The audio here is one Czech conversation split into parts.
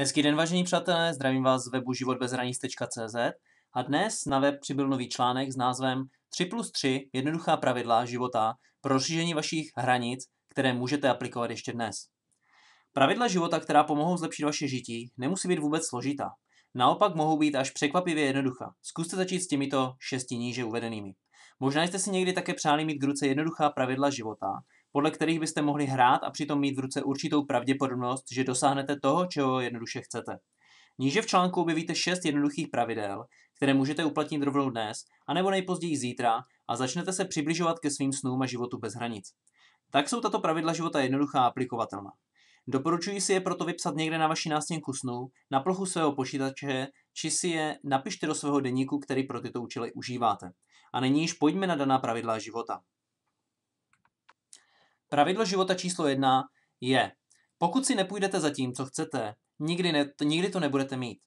Hezký den, vážení přátelé, zdravím vás z webu životbezhranic.cz a dnes na web přibyl nový článek s názvem 3 plus 3 jednoduchá pravidla života pro rozšíření vašich hranic, které můžete aplikovat ještě dnes. Pravidla života, která pomohou zlepšit vaše žití, nemusí být vůbec složitá. Naopak mohou být až překvapivě jednoduchá. Zkuste začít s těmito šesti níže uvedenými. Možná jste si někdy také přáli mít k ruce jednoduchá pravidla života, podle kterých byste mohli hrát a přitom mít v ruce určitou pravděpodobnost, že dosáhnete toho, čeho jednoduše chcete. Níže v článku objevíte šest jednoduchých pravidel, které můžete uplatnit rovnou dnes, anebo nejpozději zítra a začnete se přibližovat ke svým snům a životu bez hranic. Tak jsou tato pravidla života jednoduchá a aplikovatelná. Doporučuji si je proto vypsat někde na vaší nástěnku snů, na plochu svého počítače, či si je napište do svého deníku, který pro tyto účely užíváte. A nyní již pojďme na daná pravidla života. Pravidlo života číslo jedna je, pokud si nepůjdete za tím, co chcete, nikdy, ne, nikdy to nebudete mít.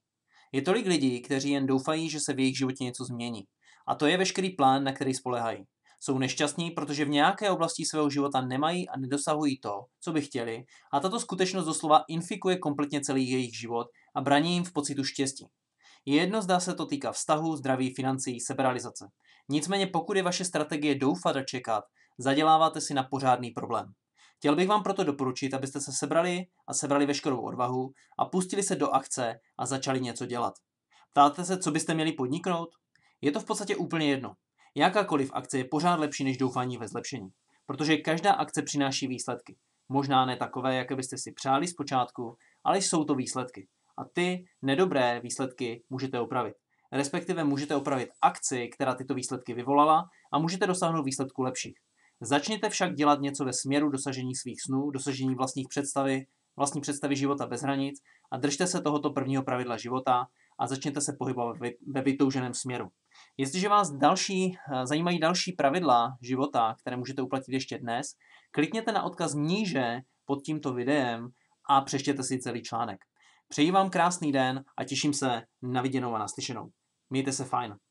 Je tolik lidí, kteří jen doufají, že se v jejich životě něco změní. A to je veškerý plán, na který spolehají. Jsou nešťastní, protože v nějaké oblasti svého života nemají a nedosahují to, co by chtěli, a tato skutečnost doslova infikuje kompletně celý jejich život a braní jim v pocitu štěstí. Je jedno, zdá se to týká vztahu, zdraví, financí, seberalizace. Nicméně pokud je vaše strategie doufat a čekat, zaděláváte si na pořádný problém. Chtěl bych vám proto doporučit, abyste se sebrali a sebrali veškerou odvahu a pustili se do akce a začali něco dělat. Ptáte se, co byste měli podniknout? Je to v podstatě úplně jedno. Jakákoliv akce je pořád lepší než doufání ve zlepšení, protože každá akce přináší výsledky. Možná ne takové, jaké byste si přáli zpočátku, ale jsou to výsledky. A ty nedobré výsledky můžete opravit. Respektive můžete opravit akci, která tyto výsledky vyvolala a můžete dosáhnout výsledku lepších. Začněte však dělat něco ve směru dosažení svých snů, dosažení vlastních představy, vlastní představy života bez hranic a držte se tohoto prvního pravidla života a začněte se pohybovat ve vytouženém směru. Jestliže vás další, eh, zajímají další pravidla života, které můžete uplatit ještě dnes, klikněte na odkaz níže pod tímto videem a přečtěte si celý článek. Přeji vám krásný den a těším se na viděnou a naslyšenou. Mějte se fajn.